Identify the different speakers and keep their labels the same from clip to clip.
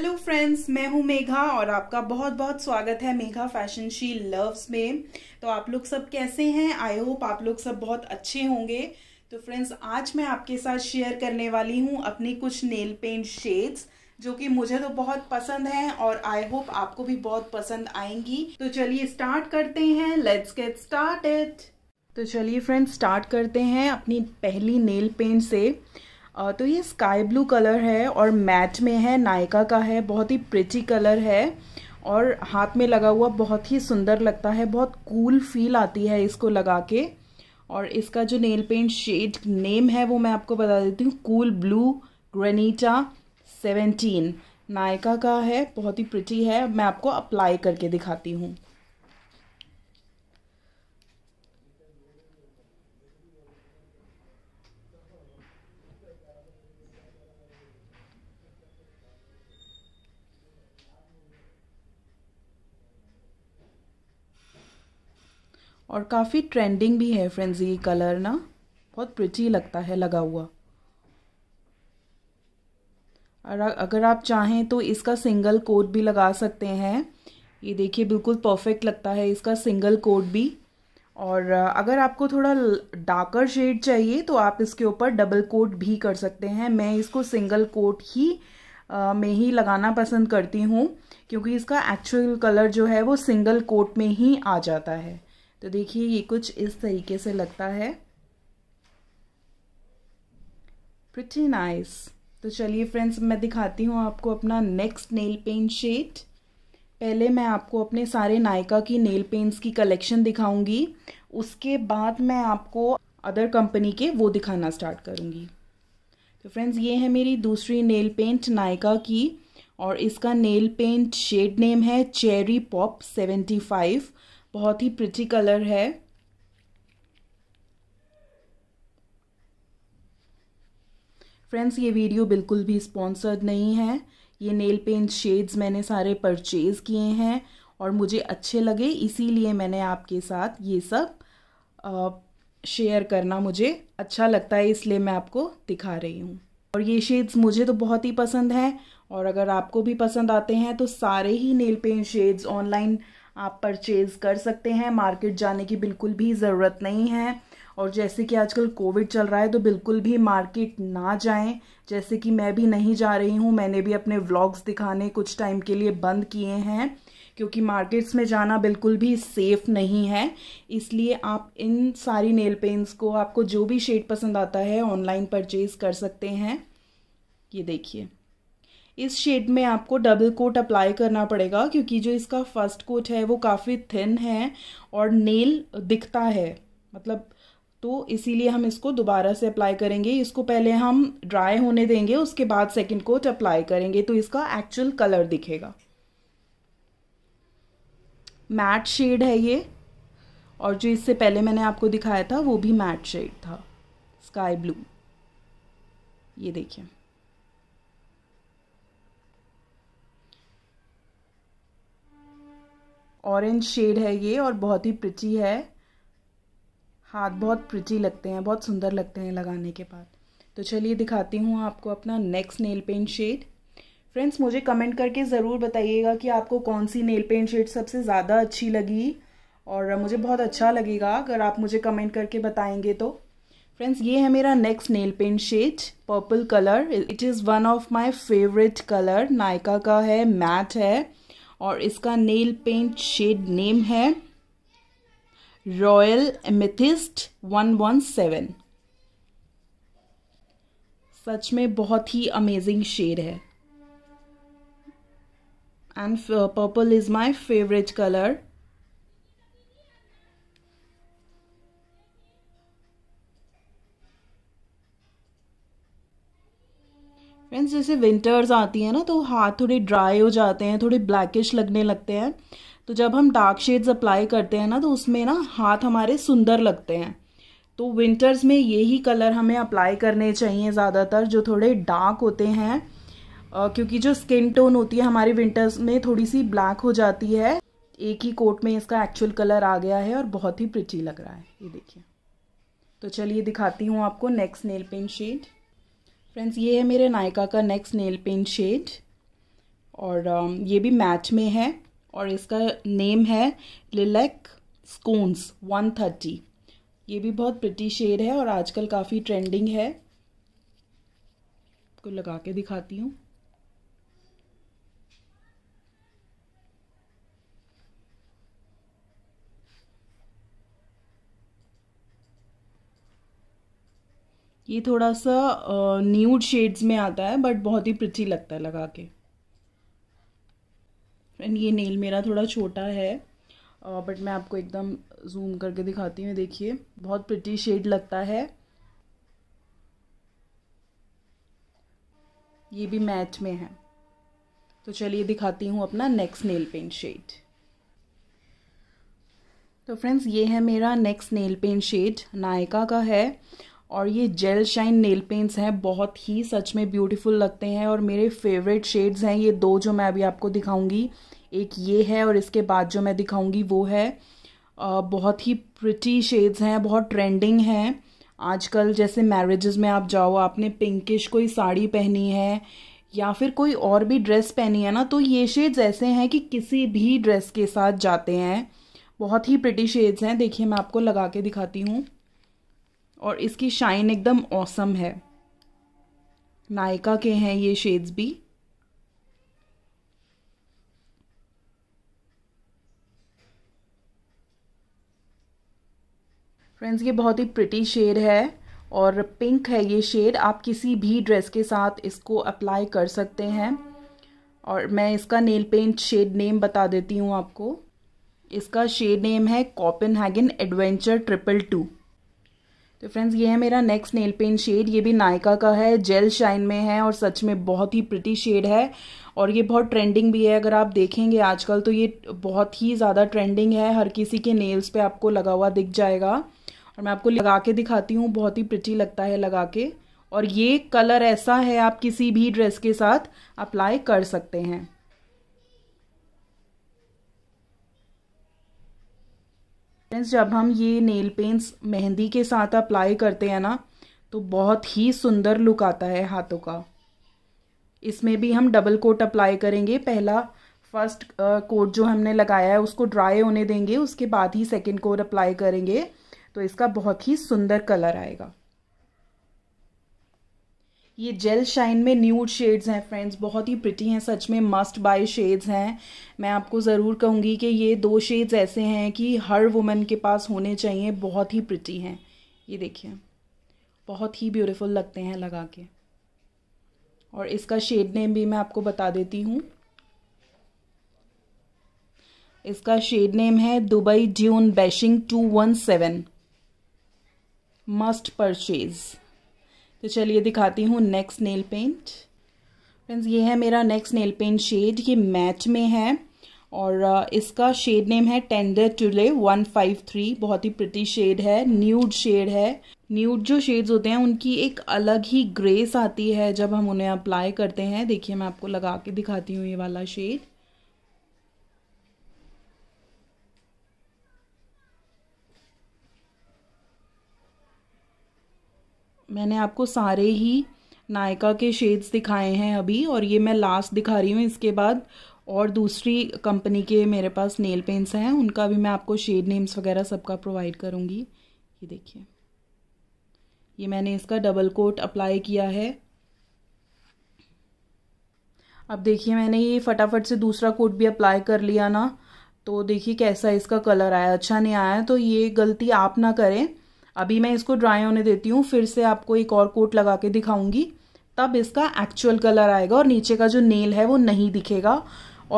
Speaker 1: hello friends मैं हूं मेघा और आपका बहुत बहुत स्वागत है मेघा फैशन शी लव्स में तो आप लोग सब कैसे हैं आई होप आप लोग सब बहुत अच्छे होंगे तो फ्रेंड्स आज मैं आपके साथ शेयर करने वाली हूं अपनी कुछ नेल पेंट शेड्स जो कि मुझे तो बहुत पसंद हैं और आई होप आपको भी बहुत पसंद आएंगी तो चलिए स्टार्ट करते हैं लेट्स गेट स्टार्ट तो चलिए फ्रेंड्स स्टार्ट करते हैं अपनी पहली नेल पेंट से तो ये स्काई ब्लू कलर है और मैट में है नायका का है बहुत ही प्रिटी कलर है और हाथ में लगा हुआ बहुत ही सुंदर लगता है बहुत कूल फील आती है इसको लगा के और इसका जो नेल पेंट शेड नेम है वो मैं आपको बता देती हूँ cool blue granita seventeen Nykaa का है बहुत ही प्रिटी है मैं आपको अप्लाई करके दिखाती हूँ और काफ़ी ट्रेंडिंग भी है फ्रेंड्स ये कलर ना बहुत प्रिटी लगता है लगा हुआ और अगर आप चाहें तो इसका सिंगल कोट भी लगा सकते हैं ये देखिए बिल्कुल परफेक्ट लगता है इसका सिंगल कोट भी और अगर आपको थोड़ा डार्कर शेड चाहिए तो आप इसके ऊपर डबल कोट भी कर सकते हैं मैं इसको सिंगल कोट ही आ, में ही लगाना पसंद करती हूँ क्योंकि इसका एक्चुअल कलर जो है वो सिंगल कोट में ही आ जाता है तो देखिए ये कुछ इस तरीके से लगता है प्रिटी नाइस तो चलिए फ्रेंड्स मैं दिखाती हूँ आपको अपना नेक्स्ट नेल पेंट शेड पहले मैं आपको अपने सारे नायका की नेल पेंट्स की कलेक्शन दिखाऊंगी उसके बाद मैं आपको अदर कंपनी के वो दिखाना स्टार्ट करूंगी तो फ्रेंड्स ये है मेरी दूसरी नेल पेंट नायका की और इसका नेल पेंट शेड नेम है चेरी पॉप सेवेंटी फाइव बहुत ही प्रिटी कलर है फ्रेंड्स ये वीडियो बिल्कुल भी स्पॉन्सर्ड नहीं है ये नेल पेंट शेड्स मैंने सारे परचेज़ किए हैं और मुझे अच्छे लगे इसीलिए मैंने आपके साथ ये सब शेयर करना मुझे अच्छा लगता है इसलिए मैं आपको दिखा रही हूँ और ये शेड्स मुझे तो बहुत ही पसंद हैं और अगर आपको भी पसंद आते हैं तो सारे ही नेल पेंट शेड्स ऑनलाइन आप परचेज़ कर सकते हैं मार्केट जाने की बिल्कुल भी ज़रूरत नहीं है और जैसे कि आजकल कोविड चल रहा है तो बिल्कुल भी मार्केट ना जाएं जैसे कि मैं भी नहीं जा रही हूँ मैंने भी अपने व्लॉग्स दिखाने कुछ टाइम के लिए बंद किए हैं क्योंकि मार्केट्स में जाना बिल्कुल भी सेफ़ नहीं है इसलिए आप इन सारी नेल पेंट्स को आपको जो भी शेड पसंद आता है ऑनलाइन परचेज़ कर सकते हैं ये देखिए इस शेड में आपको डबल कोट अप्लाई करना पड़ेगा क्योंकि जो इसका फर्स्ट कोट है वो काफ़ी थिन है और नेल दिखता है मतलब तो इसीलिए हम इसको दोबारा से अप्लाई करेंगे इसको पहले हम ड्राई होने देंगे उसके बाद सेकेंड कोट अप्लाई करेंगे तो इसका एक्चुअल कलर दिखेगा मैट शेड है ये और जो इससे पहले मैंने आपको दिखाया था वो भी मैट शेड था स्काई ब्लू ये देखिए ऑरेंज शेड है ये और बहुत ही प्रिची है हाथ बहुत प्रिची लगते हैं बहुत सुंदर लगते हैं लगाने के बाद तो चलिए दिखाती हूँ आपको अपना next nail paint shade friends मुझे कमेंट करके ज़रूर बताइएगा कि आपको कौन सी नेल पेंट शेड सबसे ज़्यादा अच्छी लगी और मुझे बहुत अच्छा लगेगा अगर आप मुझे कमेंट करके बताएंगे तो फ्रेंड्स ये है मेरा next nail paint shade purple colour it is one of my favourite colour Nykaa का है मैट है और इसका नेल पेंट शेड नेम है royal amethyst one one seven सच में बहुत ही अमेजिंग शेड है and purple is my favourite colour friends जैसे विंटर्स आती हैं ना तो हाथ थोड़े ड्राई हो जाते हैं थोड़े ब्लैकिश लगने लगते हैं तो जब हम डार्क शेड्स अप्लाई करते हैं ना तो उसमें ना हाथ हमारे सुंदर लगते हैं तो विंटर्स में यही कलर हमें अप्लाई करने चाहिए ज़्यादातर जो थोड़े डार्क होते हैं क्योंकि जो स्किन टोन होती है हमारे विंटर्स में थोड़ी सी ब्लैक हो जाती है एक ही कोट में इसका एक्चुअल कलर आ गया है और बहुत ही प्रिटी लग रहा है ये देखिए तो चलिए दिखाती हूँ आपको next nail paint shade friends ये है मेरे नायका का नेक्स्ट नेल पेंट शेड और um, ये भी मैच में है और इसका नेम है लिलेक स्कोन्स 130 ये भी बहुत प्रिटी शेड है और आजकल काफ़ी ट्रेंडिंग है को लगा के दिखाती हूँ ये थोड़ा सा न्यूड शेड्स में आता है बट बहुत ही प्रिटी लगता है लगा के फ्रेंड ये नेल मेरा थोड़ा छोटा है बट मैं आपको एकदम जूम करके दिखाती हूँ देखिए बहुत प्रिटी शेड लगता है ये भी मैच में है तो चलिए दिखाती हूँ अपना नेक्स्ट नेल पेंट शेड तो फ्रेंड्स ये है मेरा next nail paint shade Nykaa का है और ये जेल शाइन नेल पेंट्स हैं बहुत ही सच में ब्यूटीफुल लगते हैं और मेरे फेवरेट शेड्स हैं ये दो जो मैं अभी आपको दिखाऊंगी एक ये है और इसके बाद जो मैं दिखाऊंगी वो है आ, बहुत ही प्रिटी शेड्स हैं बहुत ट्रेंडिंग हैं आजकल जैसे मैरिजेस में आप जाओ आपने पिंकिश कोई साड़ी पहनी है या फिर कोई और भी ड्रेस पहनी है ना तो ये शेड्स ऐसे हैं कि किसी भी ड्रेस के साथ जाते हैं बहुत ही प्रिटी शेड्स हैं देखिए मैं आपको लगा के दिखाती हूँ और इसकी शाइन एकदम औसम है नायका के हैं ये शेड्स भी फ्रेंड्स ये बहुत ही प्रिटी शेड है और पिंक है ये शेड आप किसी भी ड्रेस के साथ इसको अप्लाई कर सकते हैं और मैं इसका नेल पेंट शेड नेम बता देती हूँ आपको इसका शेड नेम है Copenhagen adventure triple two तो फ्रेंड्स ये है मेरा नेक्स्ट नेल पेंट शेड ये भी नायका का है जेल शाइन में है और सच में बहुत ही प्रिटी शेड है और ये बहुत ट्रेंडिंग भी है अगर आप देखेंगे आजकल तो ये बहुत ही ज़्यादा ट्रेंडिंग है हर किसी के नेल्स पे आपको लगा हुआ दिख जाएगा और मैं आपको लगा के दिखाती हूँ बहुत ही प्रिटी लगता है लगा के और ये कलर ऐसा है आप किसी भी ड्रेस के साथ अप्लाई कर सकते हैं फ्रेंड्स जब हम ये नेल पेंट्स मेहंदी के साथ अप्लाई करते हैं ना तो बहुत ही सुंदर लुक आता है हाथों का इसमें भी हम डबल कोट अप्लाई करेंगे पहला फर्स्ट कोट जो हमने लगाया है उसको ड्राई होने देंगे उसके बाद ही सेकेंड कोट अप्लाई करेंगे तो इसका बहुत ही सुंदर कलर आएगा ये जेल शाइन में न्यूड शेड्स हैं फ्रेंड्स बहुत ही प्रिटी हैं सच में मस्ट बाय शेड्स हैं मैं आपको ज़रूर कहूँगी कि ये दो शेड्स ऐसे हैं कि हर वुमेन के पास होने चाहिए बहुत ही प्रिटी हैं ये देखिए बहुत ही ब्यूटीफुल लगते हैं लगा के और इसका शेड नेम भी मैं आपको बता देती हूँ इसका शेड नेम है Dubai dune bashing two one seven must purchase तो चलिए दिखाती हूँ नेक्स्ट नेल पेंट फ्रेंड्स ये है मेरा नेक्स्ट नेल पेंट शेड ये मैच में है और uh, इसका शेड नेम है tender tulle one five three बहुत ही प्रति शेड है न्यूड शेड है न्यूड जो शेड्स होते हैं उनकी एक अलग ही ग्रेस आती है जब हम उन्हें अप्लाई करते हैं देखिए मैं आपको लगा के दिखाती हूँ ये वाला शेड मैंने आपको सारे ही नायका के शेड्स दिखाए हैं अभी और ये मैं लास्ट दिखा रही हूँ इसके बाद और दूसरी कंपनी के मेरे पास नेल पेंट्स हैं उनका भी मैं आपको शेड नेम्स वगैरह सबका प्रोवाइड करूँगी ये देखिए ये मैंने इसका डबल कोट अप्लाई किया है अब देखिए मैंने ये फटाफट से दूसरा कोट भी अप्लाई कर लिया ना तो देखिए कैसा इसका कलर आया अच्छा नहीं आया तो ये गलती आप ना करें अभी मैं इसको ड्राई होने देती हूँ फिर से आपको एक और कोट लगा के दिखाऊंगी तब इसका एक्चुअल कलर आएगा और नीचे का जो नेल है वो नहीं दिखेगा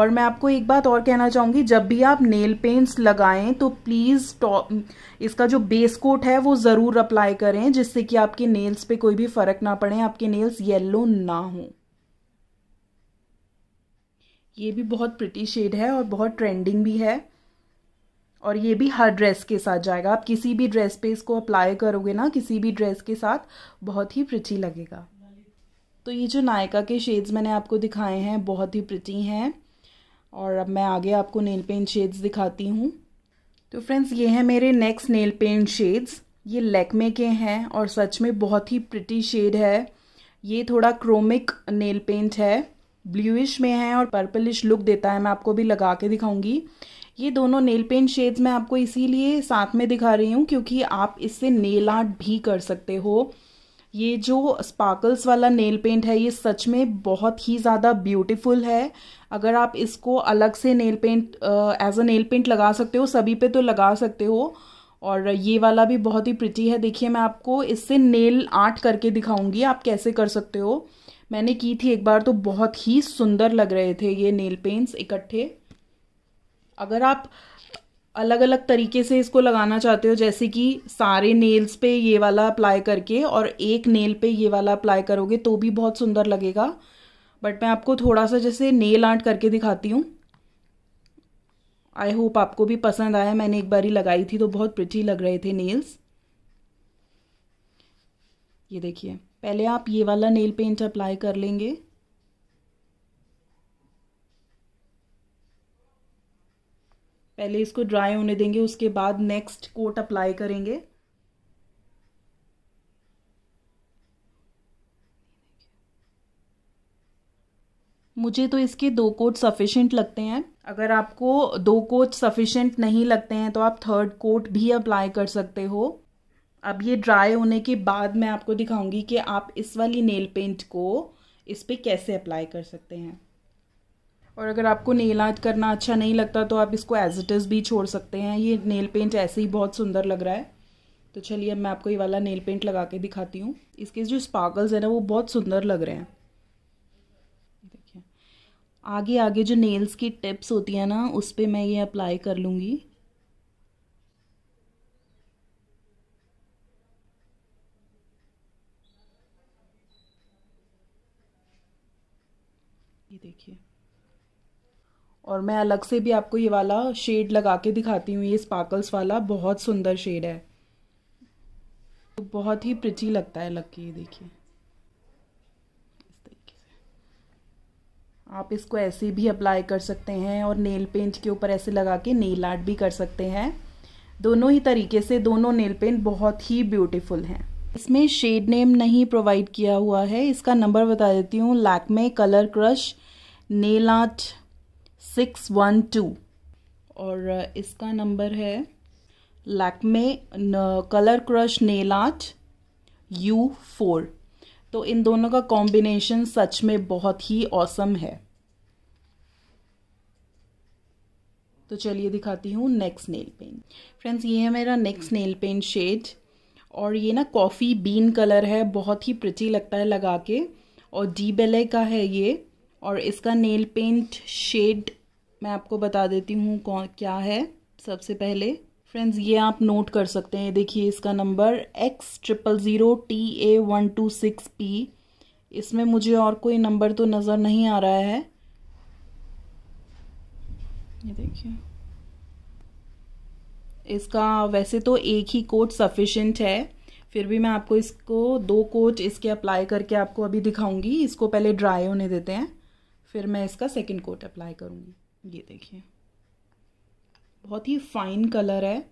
Speaker 1: और मैं आपको एक बात और कहना चाहूँगी जब भी आप नेल पेंट्स लगाएं तो प्लीज़ टॉप इसका जो बेस कोट है वो ज़रूर अप्लाई करें जिससे कि आपके नेल्स पे कोई भी फ़र्क ना पड़े आपके नेल्स येलो ना हों ये भी बहुत प्रिटी शेड है और बहुत ट्रेंडिंग भी है और ये भी हर ड्रेस के साथ जाएगा आप किसी भी ड्रेस पे इसको अप्लाई करोगे ना किसी भी ड्रेस के साथ बहुत ही प्रिटी लगेगा तो ये जो नायका के शेड्स मैंने आपको दिखाए हैं बहुत ही प्रिटी हैं और अब मैं आगे आपको नेल पेंट शेड्स दिखाती हूँ तो फ्रेंड्स ये हैं मेरे नेक्स्ट नेल पेंट शेड्स ये लेकमे के हैं और सच में बहुत ही प्रिटी शेड है ये थोड़ा क्रोमिक नेल पेंट है ब्लूइश में है और पर्पलिश लुक देता है मैं आपको भी लगा के दिखाऊंगी ये दोनों नेल पेंट शेड्स मैं आपको इसीलिए साथ में दिखा रही हूँ क्योंकि आप इससे नेल आर्ट भी कर सकते हो ये जो स्पार्कल्स वाला नेल पेंट है ये सच में बहुत ही ज़्यादा ब्यूटीफुल है अगर आप इसको अलग से nail paint as a nail paint लगा सकते हो सभी पे तो लगा सकते हो और ये वाला भी बहुत ही प्रिटी है देखिए मैं आपको इससे नेल आर्ट करके दिखाऊंगी आप कैसे कर सकते हो मैंने की थी एक बार तो बहुत ही सुंदर लग रहे थे ये नेल पेंट्स इकट्ठे अगर आप अलग अलग तरीके से इसको लगाना चाहते हो जैसे कि सारे नेल्स पे ये वाला अप्लाई करके और एक नेल पे ये वाला अप्लाई करोगे तो भी बहुत सुंदर लगेगा बट मैं आपको थोड़ा सा जैसे नेल आर्ट करके दिखाती हूँ आई होप आपको भी पसंद आया मैंने एक बार ही लगाई थी तो बहुत प्रिटी लग रहे थे नेल्स ये देखिए पहले आप ये वाला नेल पेंट अप्लाई कर लेंगे पहले इसको ड्राई होने देंगे उसके बाद नेक्स्ट कोट अप्लाई करेंगे मुझे तो इसके दो कोट सफिशेंट लगते हैं अगर आपको दो कोट सफिशेंट नहीं लगते हैं तो आप थर्ड कोट भी अप्लाई कर सकते हो अब ये ड्राई होने के बाद मैं आपको दिखाऊंगी कि आप इस वाली नेल पेंट को इस पर कैसे अप्लाई कर सकते हैं और अगर आपको नेल आर्ट करना अच्छा नहीं लगता तो आप इसको एज इट इज़ भी छोड़ सकते हैं ये नेल पेंट ऐसे ही बहुत सुंदर लग रहा है तो चलिए अब मैं आपको ये वाला नेल पेंट लगा के दिखाती हूँ इसके जो स्पार्कल्स हैं ना वो बहुत सुंदर लग रहे हैं देखिए आगे आगे जो नेल्स की टिप्स होती हैं ना उस पर मैं ये अप्लाई कर लूँगी देखिए और मैं अलग से भी आपको ये वाला शेड लगा के दिखाती हूँ ये स्पार्कल्स वाला बहुत सुंदर शेड है तो बहुत ही प्रिची लगता है लग के ये देखिए इस तरीके से आप इसको ऐसे भी अप्लाई कर सकते हैं और नेल पेंट के ऊपर ऐसे लगा के नेल आर्ट भी कर सकते हैं दोनों ही तरीके से दोनों नेल पेंट बहुत ही ब्यूटीफुल हैं इसमें शेड नेम नहीं प्रोवाइड किया हुआ है इसका नंबर बता देती हूँ Lakme colour crush nail art six one two और इसका नंबर है Lakme colour crush nail art U four तो इन दोनों का कॉम्बिनेशन सच में बहुत ही औसम है तो चलिए दिखाती हूँ नेक्स्ट नेल पेंट फ्रेंड्स ये है मेरा नेक्स्ट नेल पेंट शेड और ये ना कॉफ़ी बीन कलर है बहुत ही प्रिटी लगता है लगा के और डी बेले का है ये और इसका नेल पेंट शेड मैं आपको बता देती हूँ कौन क्या है सबसे पहले फ्रेंड्स ये आप नोट कर सकते हैं देखिए इसका number X triple zero T A one two six P इसमें मुझे और कोई नंबर तो नज़र नहीं आ रहा है ये देखिए इसका वैसे तो एक ही कोट सफिशेंट है फिर भी मैं आपको इसको दो कोट इसके अप्लाई करके आपको अभी दिखाऊंगी इसको पहले ड्राई होने देते हैं फिर मैं इसका सेकेंड कोट अप्लाई करूँगी ये देखिए बहुत ही फाइन कलर है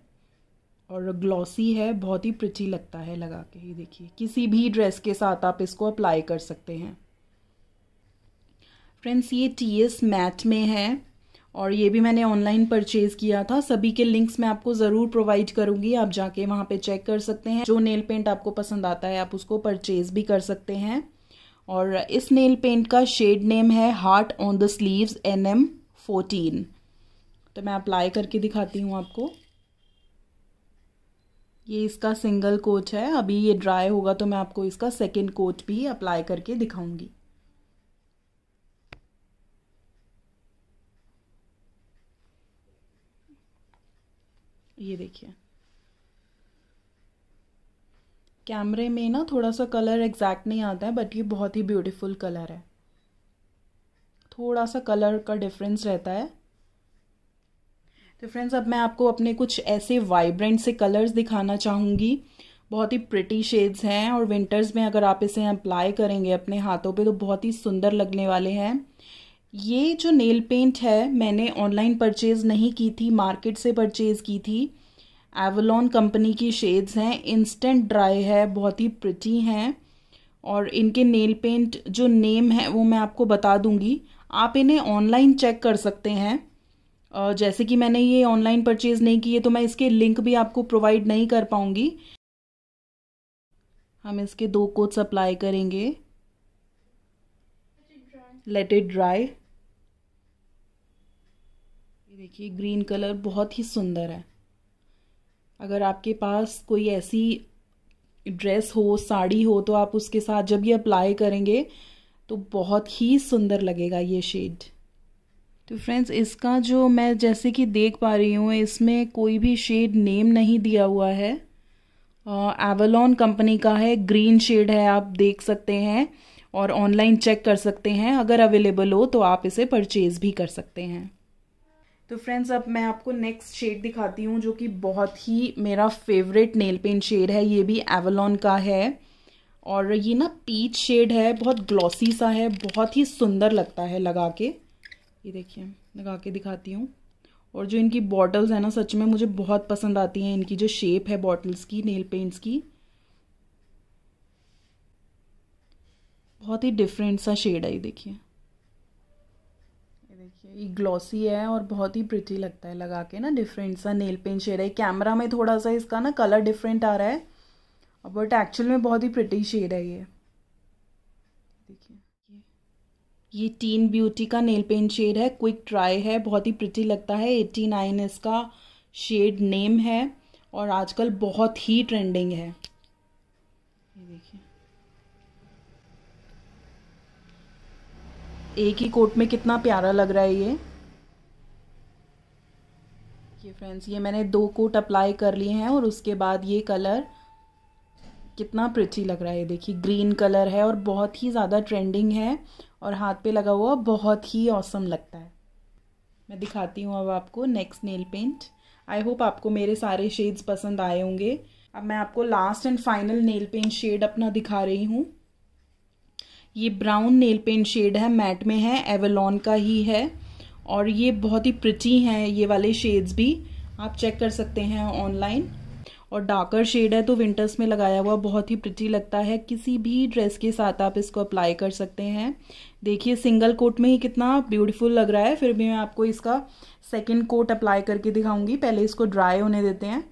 Speaker 1: और ग्लॉसी है बहुत ही प्रिटी लगता है लगा के ये देखिए किसी भी ड्रेस के साथ आप इसको अप्लाई कर सकते हैं फ्रेंड्स ये टी एस मैट में है और ये भी मैंने ऑनलाइन परचेज़ किया था सभी के लिंक्स मैं आपको ज़रूर प्रोवाइड करूँगी आप जाके वहाँ पे चेक कर सकते हैं जो नेल पेंट आपको पसंद आता है आप उसको परचेज़ भी कर सकते हैं और इस नेल पेंट का शेड नेम है heart on the sleeves N M fourteen तो मैं अप्लाई करके दिखाती हूँ आपको ये इसका सिंगल कोट है अभी ये ड्राई होगा तो मैं आपको इसका सेकेंड कोट भी अप्लाई करके दिखाऊंगी ये देखिए कैमरे में ना थोड़ा सा कलर एग्जैक्ट नहीं आता है बट ये बहुत ही ब्यूटीफुल कलर है थोड़ा सा कलर का डिफरेंस रहता है तो फ्रेंड्स अब मैं आपको अपने कुछ ऐसे वाइब्रेंट से कलर्स दिखाना चाहूँगी बहुत ही प्रिटी शेड्स हैं और विंटर्स में अगर आप इसे अप्लाई करेंगे अपने हाथों पे तो बहुत ही सुंदर लगने वाले हैं ये जो नेल पेंट है मैंने ऑनलाइन परचेज़ नहीं की थी मार्केट से परचेज़ की थी एवलॉन कंपनी की शेड्स हैं इंस्टेंट ड्राई है बहुत ही प्रिटी हैं और इनके नेल पेंट जो नेम है वो मैं आपको बता दूंगी आप इन्हें ऑनलाइन चेक कर सकते हैं जैसे कि मैंने ये ऑनलाइन परचेज़ नहीं किए तो मैं इसके लिंक भी आपको प्रोवाइड नहीं कर पाऊंगी हम इसके दो कोट्स अप्लाई करेंगे लेट इट ड्राई देखिए ग्रीन कलर बहुत ही सुंदर है अगर आपके पास कोई ऐसी ड्रेस हो साड़ी हो तो आप उसके साथ जब ये अप्लाई करेंगे तो बहुत ही सुंदर लगेगा ये शेड तो फ्रेंड्स इसका जो मैं जैसे कि देख पा रही हूँ इसमें कोई भी शेड नेम नहीं दिया हुआ है एवलॉन कंपनी का है ग्रीन शेड है आप देख सकते हैं और ऑनलाइन चेक कर सकते हैं अगर अवेलेबल हो तो आप इसे परचेज़ भी कर सकते हैं तो फ्रेंड्स अब मैं आपको नेक्स्ट शेड दिखाती हूँ जो कि बहुत ही मेरा फेवरेट नेल पेंट शेड है ये भी एवलॉन का है और ये ना पीच शेड है बहुत ग्लॉसी सा है बहुत ही सुंदर लगता है लगा के ये देखिए लगा के दिखाती हूँ और जो इनकी बॉटल्स हैं ना सच में मुझे बहुत पसंद आती हैं इनकी जो शेप है बॉटल्स की नेल पेंट्स की बहुत ही डिफरेंट सा शेड है ये देखिए ये ग्लॉसी है और बहुत ही प्रिटी लगता है लगा के ना डिफरेंट सा नेल पेंट शेड है कैमरा में थोड़ा सा इसका ना कलर डिफरेंट आ रहा है बट एक्चुअल में बहुत ही प्रिटी शेड है ये देखिए ये टीन ब्यूटी का नेल पेंट शेड है क्विक ट्राई है बहुत ही प्रिटी लगता है एट्टी नाइन इसका शेड नेम है और आजकल बहुत ही ट्रेंडिंग है ये देखिए एक ही कोट में कितना प्यारा लग रहा है ये ये फ्रेंड्स ये मैंने दो कोट अप्लाई कर लिए हैं और उसके बाद ये कलर कितना प्रिची लग रहा है देखिए ग्रीन कलर है और बहुत ही ज़्यादा ट्रेंडिंग है और हाथ पे लगा हुआ बहुत ही औसम लगता है मैं दिखाती हूँ अब आपको next nail paint I hope आपको मेरे सारे शेड्स पसंद आए होंगे अब मैं आपको last and final nail paint shade अपना दिखा रही हूँ ये ब्राउन नेल पेंट शेड है मैट में है एवेलॉन का ही है और ये बहुत ही प्रिटी हैं ये वाले शेड्स भी आप चेक कर सकते हैं ऑनलाइन और डार्कर शेड है तो विंटर्स में लगाया हुआ बहुत ही प्रिटी लगता है किसी भी ड्रेस के साथ आप इसको अप्लाई कर सकते हैं देखिए सिंगल कोट में ही कितना ब्यूटीफुल लग रहा है फिर भी मैं आपको इसका सेकेंड कोट अप्लाई करके दिखाऊंगी पहले इसको ड्राई होने देते हैं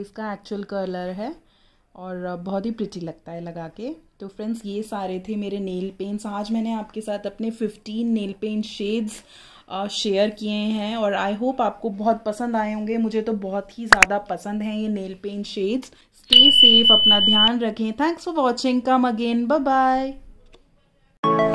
Speaker 1: इसका एक्चुअल कलर है और uh, बहुत ही प्रिटी लगता है लगा के तो फ्रेंड्स ये सारे थे मेरे नेल पेंट्स आज मैंने आपके साथ अपने 15 नेल पेंट शेड्स शेयर किए हैं और आई होप आपको बहुत पसंद आए होंगे मुझे तो बहुत ही ज़्यादा पसंद हैं ये nail paint shades stay safe अपना ध्यान रखें thanks for watching come again bye bye